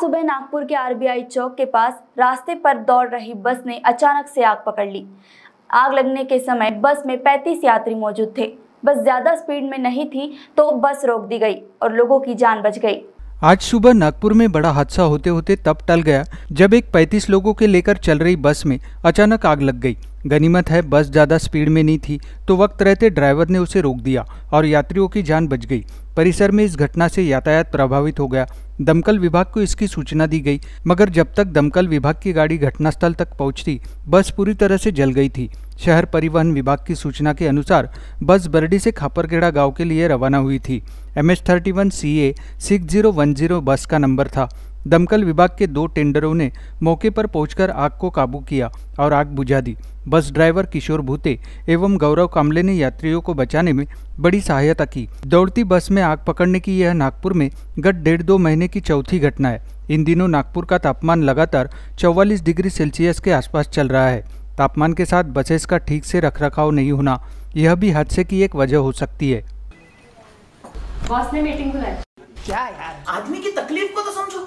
सुबह नागपुर के आरबीआई चौक के पास रास्ते पर दौड़ रही बस ने अचानक से आग पकड़ ली आग लगने के समय बस में 35 यात्री मौजूद थे बस ज्यादा स्पीड में नहीं थी तो बस रोक दी गई और लोगों की जान बच गई आज सुबह नागपुर में बड़ा हादसा होते होते तब टल गया जब एक 35 लोगों के लेकर चल रही बस में अचानक आग लग गई गनीमत है बस ज़्यादा स्पीड में नहीं थी तो वक्त रहते ड्राइवर ने उसे रोक दिया और यात्रियों की जान बच गई परिसर में इस घटना से यातायात प्रभावित हो गया दमकल विभाग को इसकी सूचना दी गई मगर जब तक दमकल विभाग की गाड़ी घटनास्थल तक पहुंचती बस पूरी तरह से जल गई थी शहर परिवहन विभाग की सूचना के अनुसार बस बरडी से खापरगेड़ा गांव के लिए रवाना हुई थी M H thirty one C A six zero one zero bus का नंबर था दमकल विभाग के दो टेंडरों ने मौके पर पहुंचकर आग को काबू किया और आग बुझा दी बस ड्राइवर किशोर भूते एवं गौरव कामले ने यात्रियों को बचाने में बड़ी सहायता की दौड़ती बस में आग पकड़ने की यह नागपुर में गत डेढ़ दो महीने की चौथी घटना है इन दिनों नागपुर का तापमान लगातार 44 डिग्री सेल्सियस के आसपास चल रहा है तापमान के साथ बसेस का ठीक से रखरखाव नहीं होना यह भी हादसे की एक वजह हो सकती है बॉस ने मीटिंग बुलाई क्या यार आदमी की तकलीफ को तो समझो